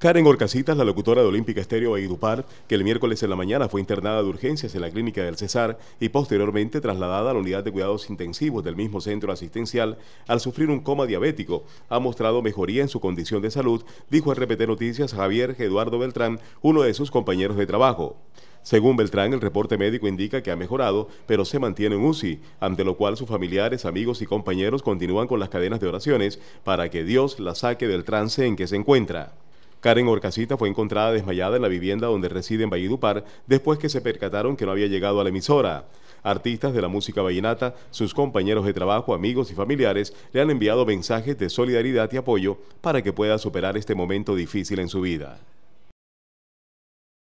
Karen Orcasitas, la locutora de Olímpica Estéreo e Idupar, que el miércoles en la mañana fue internada de urgencias en la clínica del Cesar y posteriormente trasladada a la unidad de cuidados intensivos del mismo centro asistencial al sufrir un coma diabético, ha mostrado mejoría en su condición de salud, dijo al RPT Noticias Javier Eduardo Beltrán, uno de sus compañeros de trabajo. Según Beltrán, el reporte médico indica que ha mejorado, pero se mantiene en UCI, ante lo cual sus familiares, amigos y compañeros continúan con las cadenas de oraciones para que Dios la saque del trance en que se encuentra. Karen Orcasita fue encontrada desmayada en la vivienda donde reside en Valledupar después que se percataron que no había llegado a la emisora. Artistas de la música vallenata, sus compañeros de trabajo, amigos y familiares le han enviado mensajes de solidaridad y apoyo para que pueda superar este momento difícil en su vida.